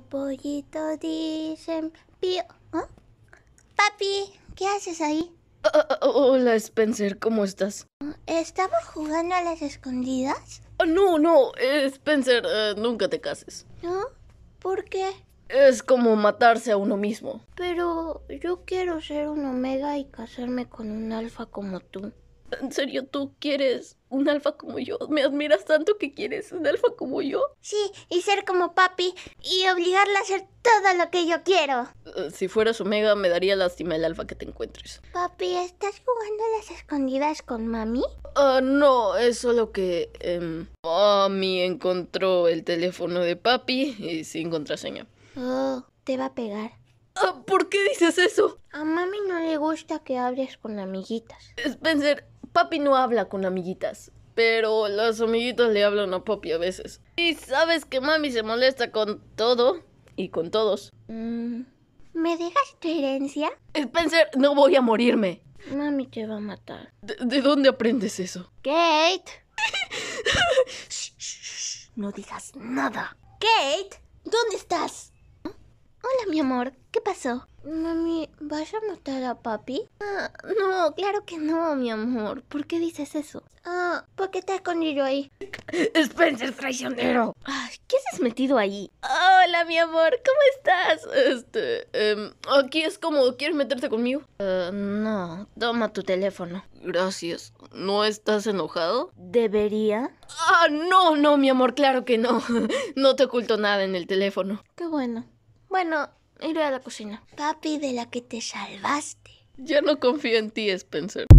Pollito dicen pío. ¿Ah? Papi, ¿qué haces ahí? Ah, ah, hola Spencer, ¿cómo estás? ¿Estamos jugando a las escondidas? no, no, eh, Spencer, eh, nunca te cases. ¿No? ¿Por qué? Es como matarse a uno mismo. Pero yo quiero ser un omega y casarme con un alfa como tú. ¿En serio tú quieres un alfa como yo? ¿Me admiras tanto que quieres un alfa como yo? Sí, y ser como papi y obligarla a hacer todo lo que yo quiero. Eh, si fueras Omega, me daría lástima el alfa que te encuentres. Papi, ¿estás jugando a las escondidas con mami? Ah, no, es solo que em, mami encontró el teléfono de papi y sin contraseña. Oh, te va a pegar. Ah, ¿Por qué dices eso? A mami no le gusta que hables con amiguitas. Spencer, papi no habla con amiguitas, pero las amiguitas le hablan a papi a veces. Y sabes que mami se molesta con todo y con todos. Mm, ¿Me dejas tu herencia? Spencer, no voy a morirme. Mami te va a matar. ¿De, dónde aprendes eso? Kate. No digas nada. Kate, ¿dónde estás? Hola, mi amor. ¿Qué pasó? Mami, ¿vas a matar a papi? Ah, no, claro que no, mi amor. ¿Por qué dices eso? Ah, ¿por qué ha escondido ahí? Spencer, traicionero. ¿qué has metido ahí? Hola, mi amor, ¿cómo estás? Este, em, aquí es como, ¿quieres meterte conmigo? Eh, no, toma tu teléfono. Gracias. ¿No estás enojado? ¿Debería? Ah, no, no, mi amor, claro que no. no te oculto nada en el teléfono. Qué bueno. Bueno, iré a la cocina. Papi, de la que te salvaste. Ya no confío en ti, Spencer.